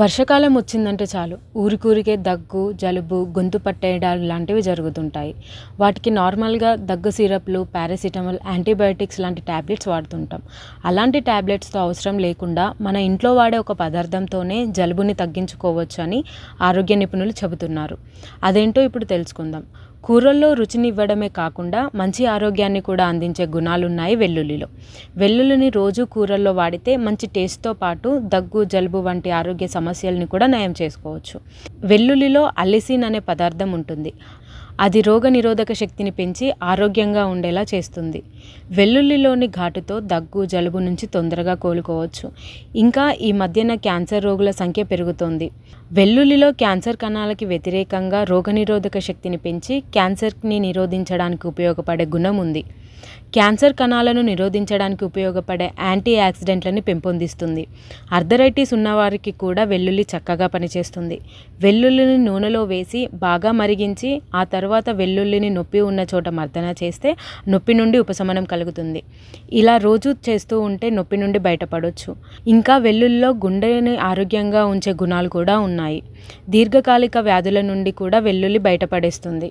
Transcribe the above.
వర్షాకాలం వచ్చిందంటే చాలు ఊరికూరికే దగ్గు జలుబు గొంతు పట్టేయడాలు లాంటివి జరుగుతుంటాయి వాటికి నార్మల్గా దగ్గు సిరప్లు పారాసిటమాల్ యాంటీబయాటిక్స్ లాంటి ట్యాబ్లెట్స్ వాడుతుంటాం అలాంటి ట్యాబ్లెట్స్తో అవసరం లేకుండా మన ఇంట్లో వాడే ఒక పదార్థంతోనే జలుబుని తగ్గించుకోవచ్చు అని ఆరోగ్య నిపుణులు చెబుతున్నారు అదేంటో ఇప్పుడు తెలుసుకుందాం కూరల్లో రుచినివ్వడమే కాకుండా మంచి ఆరోగ్యాన్ని కూడా అందించే గుణాలున్నాయి వెల్లుల్లిలో వెల్లుల్లిని రోజు కూరల్లో వాడితే మంచి టేస్ట్తో పాటు దగ్గు జలుబు వంటి ఆరోగ్య సమస్యల్ని కూడా నయం చేసుకోవచ్చు వెల్లుల్లిలో అల్లిసిన్ అనే పదార్థం ఉంటుంది అది రోగనిరోధక శక్తిని పెంచి ఆరోగ్యంగా ఉండేలా చేస్తుంది వెల్లుల్లిలోని ఘాటుతో దగ్గు జలుబు నుంచి తొందరగా కోలుకోవచ్చు ఇంకా ఈ మధ్యన క్యాన్సర్ రోగుల సంఖ్య పెరుగుతోంది వెల్లుల్లిలో క్యాన్సర్ కణాలకి వ్యతిరేకంగా రోగనిరోధక శక్తిని పెంచి క్యాన్సర్ని నిరోధించడానికి ఉపయోగపడే గుణం ఉంది క్యాన్సర్ కణాలను నిరోధించడానికి ఉపయోగపడే యాంటీ యాక్సిడెంట్లని పెంపొందిస్తుంది అర్థరైటిస్ ఉన్నవారికి కూడా వెల్లుల్లి చక్కగా పనిచేస్తుంది వెల్లుల్లిని నూనెలో వేసి బాగా మరిగించి ఆ తర్వాత వెల్లుల్లిని నొప్పి ఉన్న చోట మర్దన చేస్తే నొప్పి నుండి ఉపశమనం కలుగుతుంది ఇలా రోజు చేస్తూ ఉంటే నొప్పి నుండి బయటపడవచ్చు ఇంకా వెల్లుల్లిలో గుండెని ఆరోగ్యంగా ఉంచే గుణాలు కూడా ఉన్నాయి దీర్ఘకాలిక వ్యాధుల నుండి కూడా వెల్లుల్లి బయటపడేస్తుంది